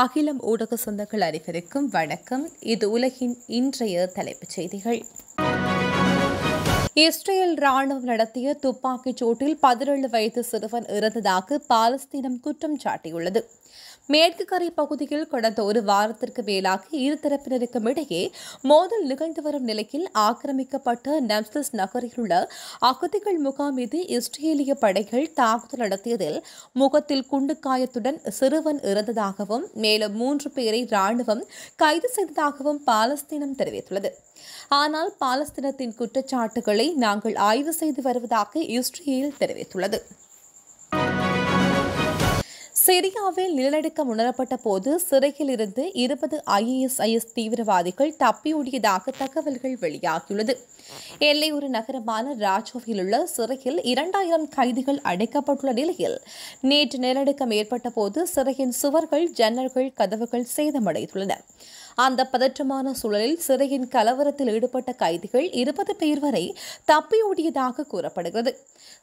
அகிலம் ஊடக சொந்தங்கள் அனைவருக்கும் வணக்கம் இது உலகின் இன்றைய தலைப்புச் செய்திகள் இஸ்ரேல் ராணுவம் நடத்திய துப்பாக்கிச் சூட்டில் பதினேழு வயது சிறுவன் இறந்ததாக பாலஸ்தீனம் குற்றம் சாட்டியுள்ளது மேற்கு கரை பகுதியில் கடந்த ஒரு வாரத்திற்கு மேலாக இருதரப்பினருக்கும் இடையே மோதல் நிகழ்ந்து வரும் நிலையில் ஆக்கிரமிக்கப்பட்ட நம்சஸ் நகரில் உள்ள அகதிகள் முகாம் மீது இஸ்ரேலிய படைகள் தாக்குதல் நடத்தியதில் முகத்தில் குண்டு காயத்துடன் சிறுவன் இறந்ததாகவும் மேலும் மூன்று பேரை ராணுவம் கைது செய்ததாகவும் பாலஸ்தீனம் தெரிவித்துள்ளது ஆனால் பாலஸ்தீனத்தின் குற்றச்சாட்டுகளை நாங்கள் ஆய்வு செய்து வருவதாக இஸ்ரேல் தெரிவித்துள்ளது சிரியாவில் நிலநடுக்கம் உணரப்பட்ட போது சிறையில் இருந்து இருபது ஐஏஎஸ்ஐஎஸ் தீவிரவாதிகள் தப்பியோடியதாக தகவல்கள் வெளியாகியுள்ளது எல்லையூர் நகரமான ராஜோவில் உள்ள சிறையில் இரண்டாயிரம் கைதிகள் அடைக்கப்பட்டுள்ள நிலையில் நேற்று நிலநடுக்கம் ஏற்பட்ட போது சிறையின் சுவர்கள் ஜன்னல்கள் கதவுகள் சேதமடைந்துள்ளன அந்த பதற்றமான சூழலில் சிறையின் கலவரத்தில் ஈடுபட்ட கைதிகள் இருபது பேர் வரை தப்பியோடியதாக கூறப்படுகிறது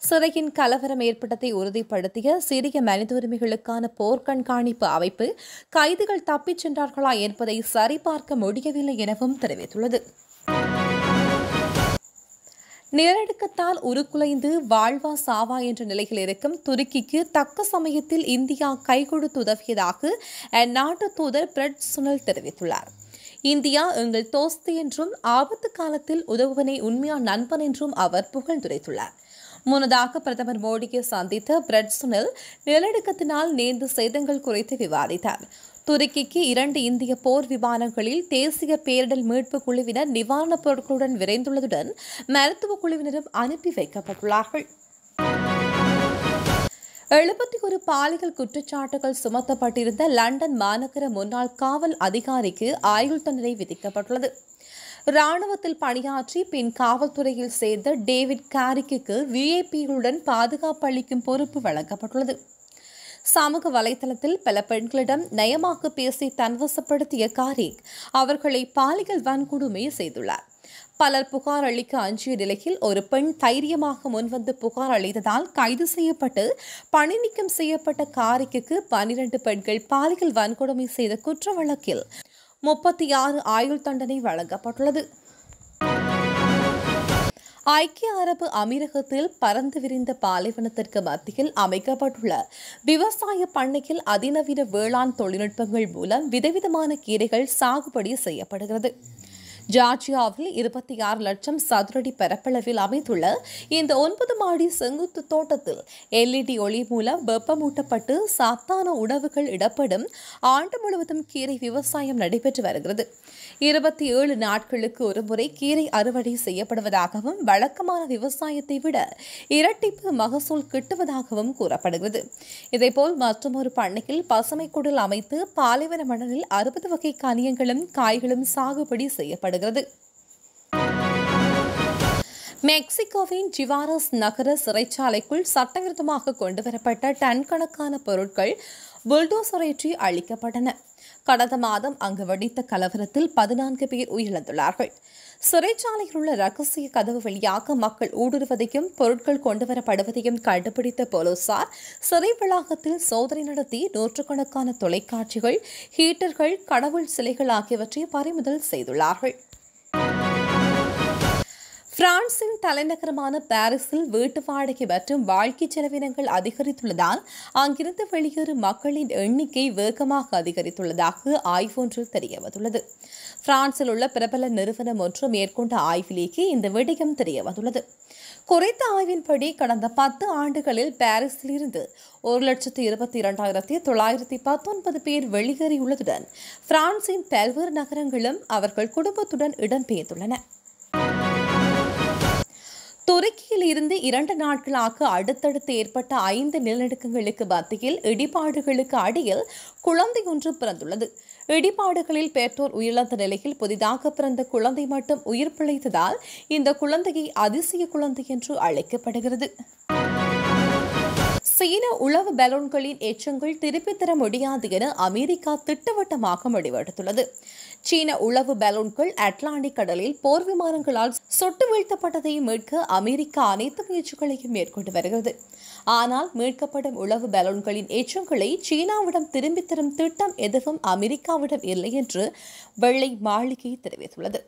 சிறையின் கலவரம் ஏற்பட்டதை உறுதிப்படுத்திய சிறிய மனித உரிமைகளுக்கான போர்க்கண்காணிப்பு அமைப்பு கைதிகள் தப்பிச் சென்றார்களா என்பதை சரிபார்க்க முடியவில்லை எனவும் தெரிவித்துள்ளது நிலநடுக்கத்தால் உருக்குலைந்து வாழ்வா சாவா என்ற நிலையில் இருக்கும் துருக்கிக்கு தக்க சமயத்தில் இந்தியா கைகொடுத்து உதவியதாக அந்நாட்டு தூதர் பிரட் சுனல் தெரிவித்துள்ளார் இந்தியா எங்கள் தோஸ்து என்றும் ஆபத்து காலத்தில் உதவுவனை உண்மையான நண்பன் என்றும் அவர் புகழ்ந்துரைத்துள்ளார் முன்னதாக பிரதமர் மோடியை சந்தித்த பிரட் சுனல் நிலநடுக்கத்தினால் நேர்ந்து சேதங்கள் குறித்து விவாதித்தார் துருக்கிக்கு இரண்டு இந்திய போர் விமானங்களில் தேசிய பேரிடர் மீட்பு குழுவினர் நிவாரணப் பொருட்களுடன் விரைந்துள்ளதுடன் மருத்துவ குழுவினரும் அனுப்பி வைக்கப்பட்டுள்ளார்கள் எழுபத்தி ஒரு பாலியல் குற்றச்சாட்டுகள் சுமத்தப்பட்டிருந்த லண்டன் மாநகர முன்னாள் காவல் அதிகாரிக்கு ஆயுள் தண்டனை விதிக்கப்பட்டுள்ளது ராணுவத்தில் பணியாற்றி பின் காவல்துறையில் சேர்ந்த டேவிட் காரிக்கு விஐபிகளுடன் பாதுகாப்பு அளிக்கும் பொறுப்பு வழங்கப்பட்டுள்ளது சமூக வலைதளத்தில் பல பெண்களிடம் நயமாக பேசி தன்வசப்படுத்திய காரிக் அவர்களை பாலியல் வன்கொடுமை செய்துள்ளார் பலர் புகார் அளிக்க அஞ்சிய நிலையில் ஒரு பெண் தைரியமாக முன்வந்து புகார் அளித்ததால் கைது செய்யப்பட்டு பணி நீக்கம் செய்யப்பட்ட காரிக்கு பனிரெண்டு பெண்கள் பாலியல் வன்கொடுமை செய்த குற்ற வழக்கில் முப்பத்தி ஆறு ஆயுள் தண்டனை வழங்கப்பட்டுள்ளது ஐக்கிய அரபு அமீரகத்தில் பறந்து விரிந்த பாலைவனத்திற்கு மத்தியில் அமைக்கப்பட்டுள்ள விவசாய பண்ணையில் அதிநவீன வேளாண் தொழில்நுட்பங்கள் மூலம் விதவிதமான கீரைகள் சாகுபடி செய்யப்படுகிறது ஜார்ஜியாவில் இருபத்தி ஆறு லட்சம் சதுரடி பரப்பளவில் அமைந்துள்ள இந்த ஒன்பது மாடி செங்குத்து தோட்டத்தில் எல்இடி ஒளி மூலம் வெப்பமூட்டப்பட்டு சத்தான உணவுகள் இடப்படும் ஆண்டு முழுவதும் கீரை விவசாயம் நடைபெற்று வருகிறது இருபத்தி ஏழு நாட்களுக்கு ஒருமுறை கீரை அறுவடை செய்யப்படுவதாகவும் வழக்கமான விவசாயத்தை விட இரட்டிப்பு மகசூல் கிட்டுவதாகவும் கூறப்படுகிறது இதேபோல் மற்றொரு பண்ணையில் பசுமை அமைத்து பாலைவன மணலில் அறுபது வகை கனியங்களும் காய்களும் சாகுபடி செய்யப்படுகிறது வருகிறது மெக்சிகோவின் ஜிவாரஸ் நகர சிறைச்சாலைக்குள் சட்டவிரோதமாக கொண்டுவரப்பட்ட டன் கணக்கான பொருட்கள் புல்டோசர் அழிக்கப்பட்டன கடந்த மாதம் அங்கு வெடித்த கலவரத்தில் பதினான்கு பேர் உயிரிழந்துள்ளார்கள் சிறைச்சாலையில் உள்ள ரகசிய கதவு வழியாக மக்கள் ஊடுருவதையும் பொருட்கள் கொண்டுவரப்படுவதையும் கண்டுபிடித்த போலீசார் சிறை வளாகத்தில் சோதனை நடத்தி நூற்றுக்கணக்கான தொலைக்காட்சிகள் ஹீட்டர்கள் கடவுள் சிலைகள் ஆகியவற்றை பறிமுதல் செய்துள்ளார்கள் பிரான்சின் தலைநகரமான பாரிஸில் வீட்டு வாடகை மற்றும் வாழ்க்கை செலவினங்கள் அதிகரித்துள்ளதால் அங்கிருந்து வெளியேறும் மக்களின் எண்ணிக்கை வேகமாக அதிகரித்துள்ளதாக ஆய்வு ஒன்றில் தெரியவந்துள்ளது பிரான்சில் உள்ள பிரபல நிறுவனம் ஒன்று மேற்கொண்ட ஆய்விலேயே இந்த விடயம் தெரியவந்துள்ளது குறைத்த ஆய்வின்படி கடந்த பத்து ஆண்டுகளில் பாரிஸில் இருந்து ஒரு லட்சத்து இருபத்தி இரண்டாயிரத்தி தொள்ளாயிரத்தி பத்தொன்பது பேர் வெளியேறியுள்ளதுடன் பிரான்சின் பல்வேறு நகரங்களும் அவர்கள் குடும்பத்துடன் இடம்பெயர்ந்துள்ளன இருந்து இரண்டு நாட்களாக அடுத்தடுத்து ஏற்பட்ட ஐந்து நிலநடுக்கங்களுக்கு மத்தியில் இடிபாடுகளுக்கு அடியில் குழந்தை ஒன்று பிறந்துள்ளது இடிபாடுகளில் பெற்றோர் உயிரிழந்த நிலையில் புதிதாக பிறந்த குழந்தை மட்டும் உயிர் பிழைத்ததால் இந்த குழந்தையை அதிசய குழந்தை என்று அழைக்கப்படுகிறது சீன உளவு பலூன்களின் எச்சங்கள் திருப்பித் தர முடியாது என அமெரிக்கா திட்டவட்டமாக முடிவெடுத்துள்ளது சீன உளவு பலூன்கள் அட்லாண்டிக் கடலில் போர் விமானங்களால் சொட்டு வீழ்த்தப்பட்டதை மீட்க அமெரிக்கா அனைத்து முயற்சிகளையும் மேற்கொண்டு வருகிறது ஆனால் மீட்கப்படும் உளவு பலூன்களின் எச்சங்களை சீனாவிடம் திரும்பித் தரும் திட்டம் எதுவும் அமெரிக்காவிடம் இல்லை என்று வெள்ளை மாளிகை தெரிவித்துள்ளது